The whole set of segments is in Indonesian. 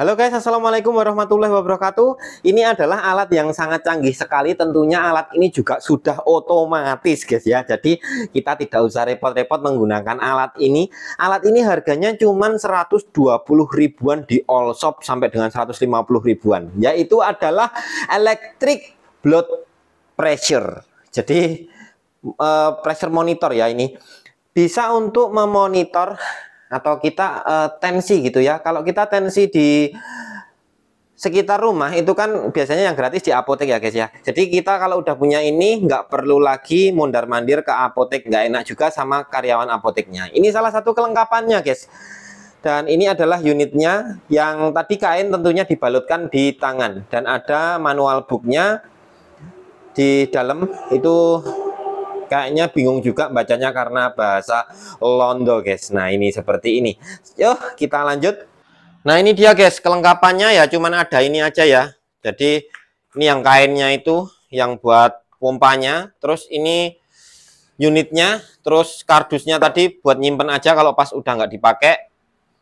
Halo guys, Assalamualaikum warahmatullahi wabarakatuh Ini adalah alat yang sangat canggih sekali Tentunya alat ini juga sudah otomatis guys ya Jadi kita tidak usah repot-repot menggunakan alat ini Alat ini harganya cuma 120 ribuan di all shop Sampai dengan 150 ribuan Yaitu adalah electric blood pressure Jadi uh, pressure monitor ya ini Bisa untuk memonitor atau kita uh, tensi gitu ya. Kalau kita tensi di sekitar rumah itu kan biasanya yang gratis di apotek ya guys ya jadi kita kalau udah punya ini nggak perlu lagi mondar mandir ke apotek nggak enak juga sama karyawan apoteknya ini salah satu kelengkapannya guys dan ini adalah unitnya yang tadi kain tentunya dibalutkan di tangan dan ada manual booknya di dalam itu kayaknya bingung juga bacanya karena bahasa Londo guys nah ini seperti ini yuk kita lanjut nah ini dia guys kelengkapannya ya cuman ada ini aja ya jadi ini yang kainnya itu yang buat pompanya terus ini unitnya terus kardusnya tadi buat nyimpen aja kalau pas udah nggak dipakai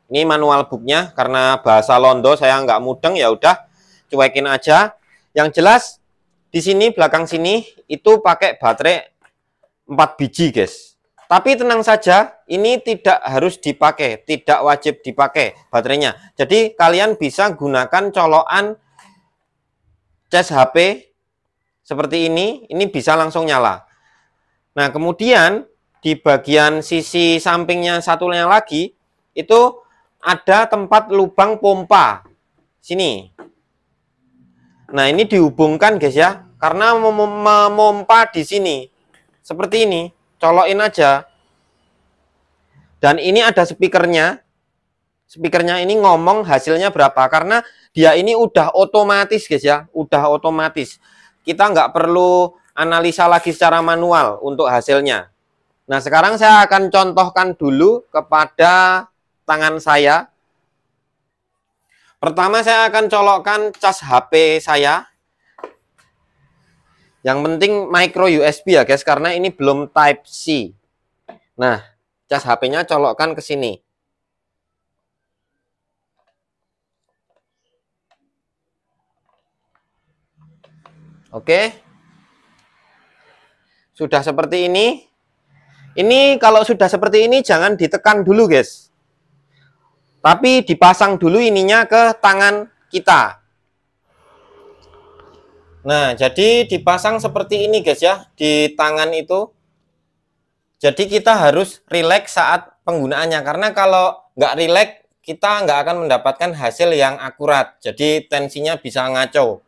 ini manual booknya karena bahasa Londo saya nggak mudeng ya udah cuekin aja yang jelas di sini belakang sini itu pakai baterai 4 biji guys tapi tenang saja ini tidak harus dipakai tidak wajib dipakai baterainya jadi kalian bisa gunakan colokan cas HP seperti ini ini bisa langsung nyala nah kemudian di bagian sisi sampingnya satunya lagi itu ada tempat lubang pompa sini nah ini dihubungkan guys ya karena memompa di sini seperti ini, colokin aja. Dan ini ada speakernya. Speakernya ini ngomong hasilnya berapa karena dia ini udah otomatis guys ya, udah otomatis. Kita nggak perlu analisa lagi secara manual untuk hasilnya. Nah, sekarang saya akan contohkan dulu kepada tangan saya. Pertama saya akan colokkan cas HP saya yang penting micro USB ya guys karena ini belum type C. Nah, cas HP-nya colokkan ke sini. Oke. Sudah seperti ini. Ini kalau sudah seperti ini jangan ditekan dulu guys. Tapi dipasang dulu ininya ke tangan kita. Nah, jadi dipasang seperti ini guys ya, di tangan itu. Jadi kita harus rileks saat penggunaannya, karena kalau nggak rileks, kita nggak akan mendapatkan hasil yang akurat. Jadi tensinya bisa ngaco.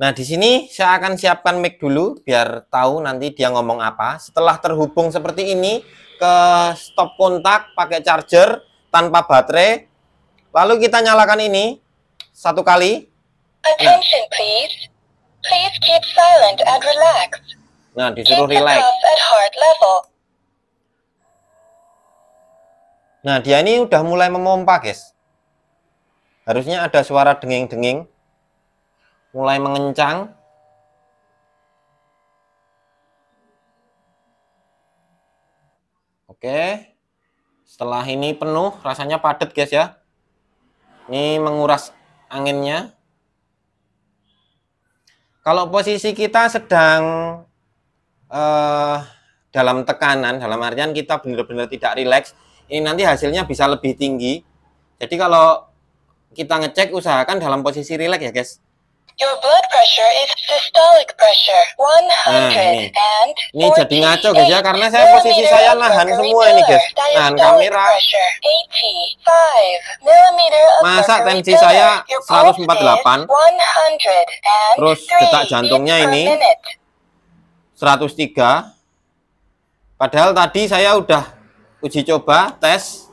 Nah, di sini saya akan siapkan mic dulu, biar tahu nanti dia ngomong apa. Setelah terhubung seperti ini, ke stop kontak pakai charger tanpa baterai. Lalu kita nyalakan ini satu kali. Attention please. Please keep silent and relax. Nah, disuruh relax. Nah, dia ini udah mulai memompa, guys. Harusnya ada suara denging-denging. Mulai mengencang. Oke. Setelah ini penuh, rasanya padat, guys ya. Ini menguras anginnya. Kalau posisi kita sedang uh, dalam tekanan, dalam artian kita benar-benar tidak rileks, ini nanti hasilnya bisa lebih tinggi. Jadi kalau kita ngecek usahakan dalam posisi rileks ya guys. Your blood pressure is systolic pressure. 100 ah, and ini. jadi ngaco guys ya karena saya posisi saya nahan semua ini guys. Nahan kamera. Masa tensi saya 148. Terus detak jantungnya ini 103. Padahal tadi saya udah uji coba tes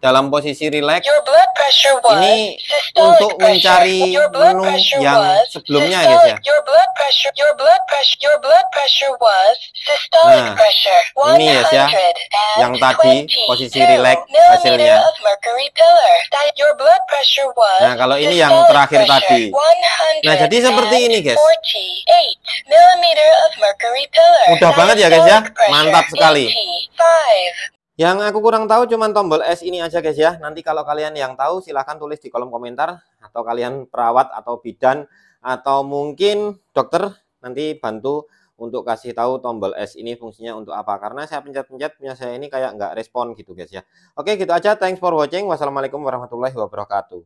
dalam posisi rileks ini untuk mencari menu yang sebelumnya guys ya nah ini ya guys ya yang tadi posisi rileks hasilnya nah kalau ini yang terakhir tadi nah jadi seperti ini guys mudah banget ya guys ya mantap sekali yang aku kurang tahu cuma tombol S ini aja guys ya. Nanti kalau kalian yang tahu silahkan tulis di kolom komentar atau kalian perawat atau bidan atau mungkin dokter nanti bantu untuk kasih tahu tombol S ini fungsinya untuk apa. Karena saya pencet-pencet punya saya ini kayak nggak respon gitu guys ya. Oke gitu aja. Thanks for watching. Wassalamualaikum warahmatullahi wabarakatuh.